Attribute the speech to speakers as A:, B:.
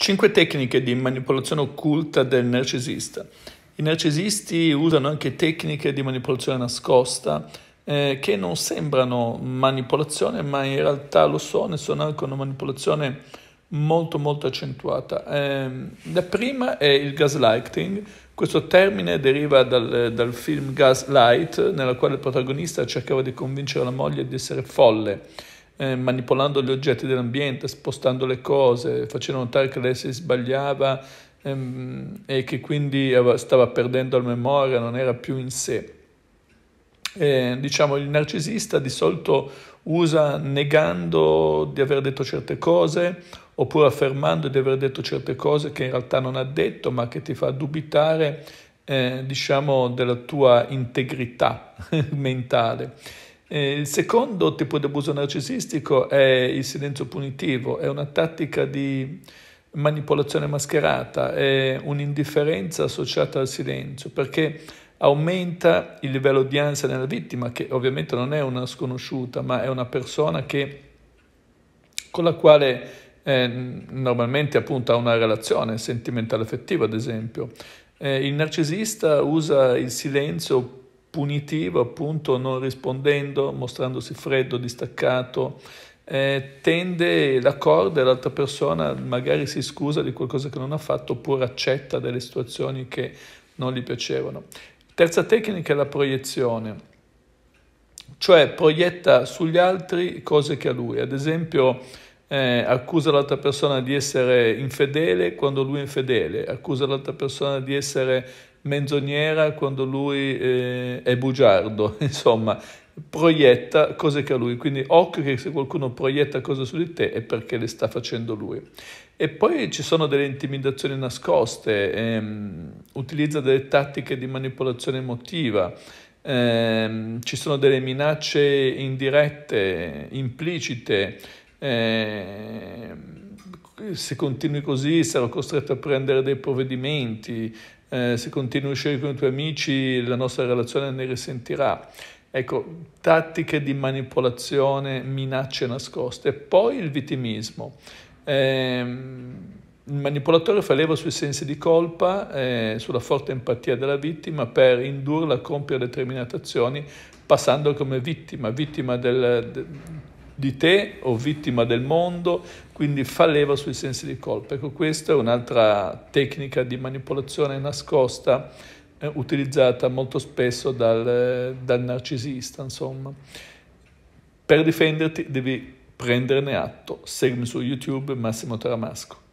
A: Cinque tecniche di manipolazione occulta del narcisista. I narcisisti usano anche tecniche di manipolazione nascosta eh, che non sembrano manipolazione ma in realtà lo sono e sono anche una manipolazione molto molto accentuata. Eh, la prima è il gaslighting, questo termine deriva dal, dal film Gaslight nella quale il protagonista cercava di convincere la moglie di essere folle eh, manipolando gli oggetti dell'ambiente, spostando le cose, facendo notare che lei si sbagliava ehm, e che quindi stava perdendo la memoria, non era più in sé. Eh, diciamo, il narcisista di solito usa negando di aver detto certe cose oppure affermando di aver detto certe cose che in realtà non ha detto ma che ti fa dubitare eh, diciamo, della tua integrità mentale eh, il secondo tipo di abuso narcisistico è il silenzio punitivo, è una tattica di manipolazione mascherata, è un'indifferenza associata al silenzio, perché aumenta il livello di ansia nella vittima, che ovviamente non è una sconosciuta, ma è una persona che, con la quale eh, normalmente appunto ha una relazione sentimentale affettiva, ad esempio. Eh, il narcisista usa il silenzio punitivo, appunto non rispondendo, mostrandosi freddo, distaccato, eh, tende la corda e l'altra persona magari si scusa di qualcosa che non ha fatto oppure accetta delle situazioni che non gli piacevano. Terza tecnica è la proiezione, cioè proietta sugli altri cose che ha lui, ad esempio eh, accusa l'altra persona di essere infedele quando lui è infedele, accusa l'altra persona di essere menzognera, quando lui eh, è bugiardo, insomma, proietta cose che ha lui. Quindi occhio che se qualcuno proietta cose su di te è perché le sta facendo lui. E poi ci sono delle intimidazioni nascoste, ehm, utilizza delle tattiche di manipolazione emotiva, ehm, ci sono delle minacce indirette, implicite. Ehm, se continui così sarò costretto a prendere dei provvedimenti, eh, se continui a uscire con i tuoi amici la nostra relazione ne risentirà. Ecco, tattiche di manipolazione, minacce nascoste. E poi il vittimismo. Eh, il manipolatore fa leva sui sensi di colpa, eh, sulla forte empatia della vittima per indurla a compiere determinate azioni passando come vittima, vittima del, di te o vittima del mondo, quindi fa leva sui sensi di colpa. Ecco, questa è un'altra tecnica di manipolazione nascosta eh, utilizzata molto spesso dal, dal narcisista, insomma. Per difenderti devi prenderne atto. Seguimi su YouTube Massimo Taramasco.